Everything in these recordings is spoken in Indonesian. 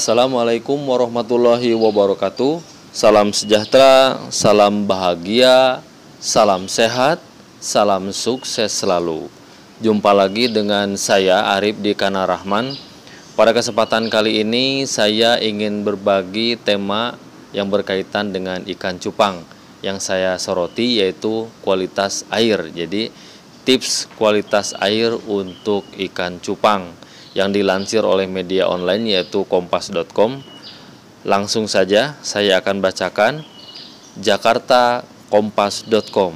Assalamualaikum warahmatullahi wabarakatuh. Salam sejahtera, salam bahagia, salam sehat, salam sukses selalu. Jumpa lagi dengan saya Arif di Kana Rahman. Pada kesempatan kali ini saya ingin berbagi tema yang berkaitan dengan ikan cupang yang saya soroti yaitu kualitas air. Jadi tips kualitas air untuk ikan cupang yang dilansir oleh media online yaitu kompas.com. Langsung saja saya akan bacakan Jakarta kompas.com.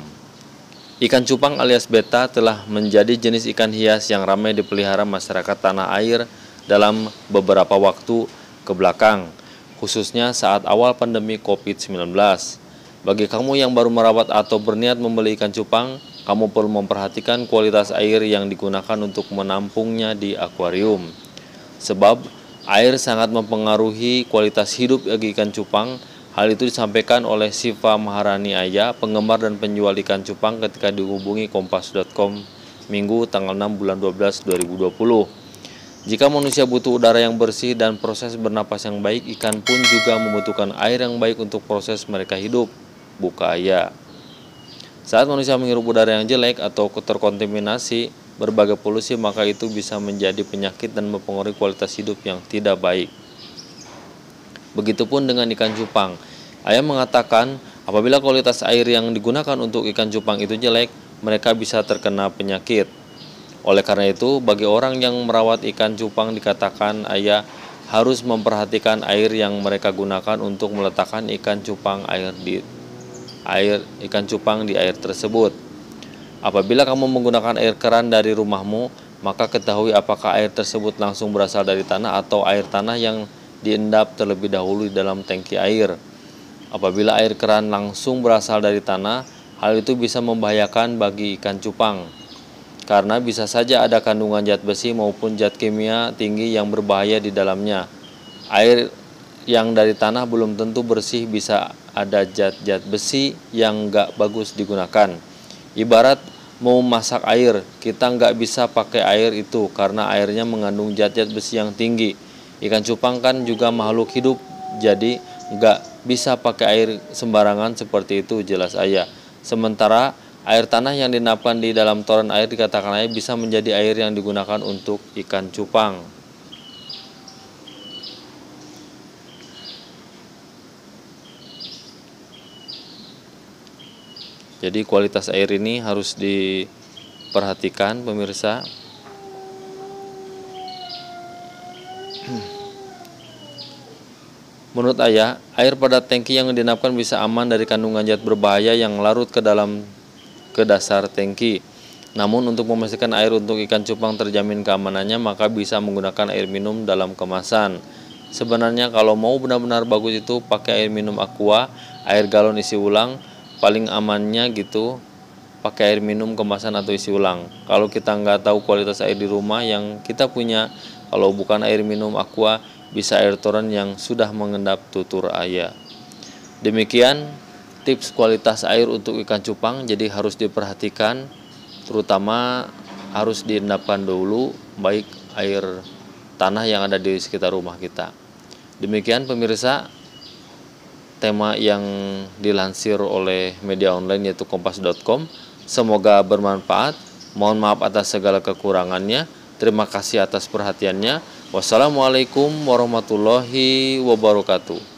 Ikan cupang alias beta telah menjadi jenis ikan hias yang ramai dipelihara masyarakat tanah air dalam beberapa waktu ke belakang, khususnya saat awal pandemi COVID-19. Bagi kamu yang baru merawat atau berniat membeli ikan cupang, kamu perlu memperhatikan kualitas air yang digunakan untuk menampungnya di akuarium. Sebab air sangat mempengaruhi kualitas hidup bagi ikan cupang. Hal itu disampaikan oleh Siva Maharani Aya, penggemar dan penjual ikan cupang ketika dihubungi kompas.com Minggu tanggal 6 bulan 12 2020. Jika manusia butuh udara yang bersih dan proses bernapas yang baik, ikan pun juga membutuhkan air yang baik untuk proses mereka hidup bukaya. Saat manusia menghirup udara yang jelek atau terkontaminasi berbagai polusi, maka itu bisa menjadi penyakit dan mempengaruhi kualitas hidup yang tidak baik. Begitupun dengan ikan cupang. Ayah mengatakan, apabila kualitas air yang digunakan untuk ikan cupang itu jelek, mereka bisa terkena penyakit. Oleh karena itu, bagi orang yang merawat ikan cupang dikatakan ayah harus memperhatikan air yang mereka gunakan untuk meletakkan ikan cupang air di air ikan cupang di air tersebut. Apabila kamu menggunakan air keran dari rumahmu, maka ketahui apakah air tersebut langsung berasal dari tanah atau air tanah yang diendap terlebih dahulu di dalam tangki air. Apabila air keran langsung berasal dari tanah, hal itu bisa membahayakan bagi ikan cupang. Karena bisa saja ada kandungan zat besi maupun zat kimia tinggi yang berbahaya di dalamnya. Air yang dari tanah belum tentu bersih bisa ada zat-zat besi yang nggak bagus digunakan. Ibarat mau masak air, kita nggak bisa pakai air itu karena airnya mengandung zat-zat besi yang tinggi. Ikan cupang kan juga makhluk hidup, jadi nggak bisa pakai air sembarangan seperti itu jelas ayah. Sementara air tanah yang dinapkan di dalam toren air dikatakan ayah bisa menjadi air yang digunakan untuk ikan cupang. Jadi kualitas air ini harus diperhatikan pemirsa. Menurut ayah, air pada tangki yang diinapkan bisa aman dari kandungan zat berbahaya yang larut ke dalam ke dasar tangki. Namun untuk memastikan air untuk ikan cupang terjamin keamanannya maka bisa menggunakan air minum dalam kemasan. Sebenarnya kalau mau benar-benar bagus itu pakai air minum aqua, air galon isi ulang, paling amannya gitu pakai air minum kemasan atau isi ulang. Kalau kita nggak tahu kualitas air di rumah yang kita punya, kalau bukan air minum aqua, bisa air toren yang sudah mengendap tutur ayah. Demikian tips kualitas air untuk ikan cupang, jadi harus diperhatikan, terutama harus diendapkan dulu, baik air tanah yang ada di sekitar rumah kita. Demikian pemirsa, tema yang dilansir oleh media online yaitu kompas.com. Semoga bermanfaat. Mohon maaf atas segala kekurangannya. Terima kasih atas perhatiannya. Wassalamualaikum warahmatullahi wabarakatuh.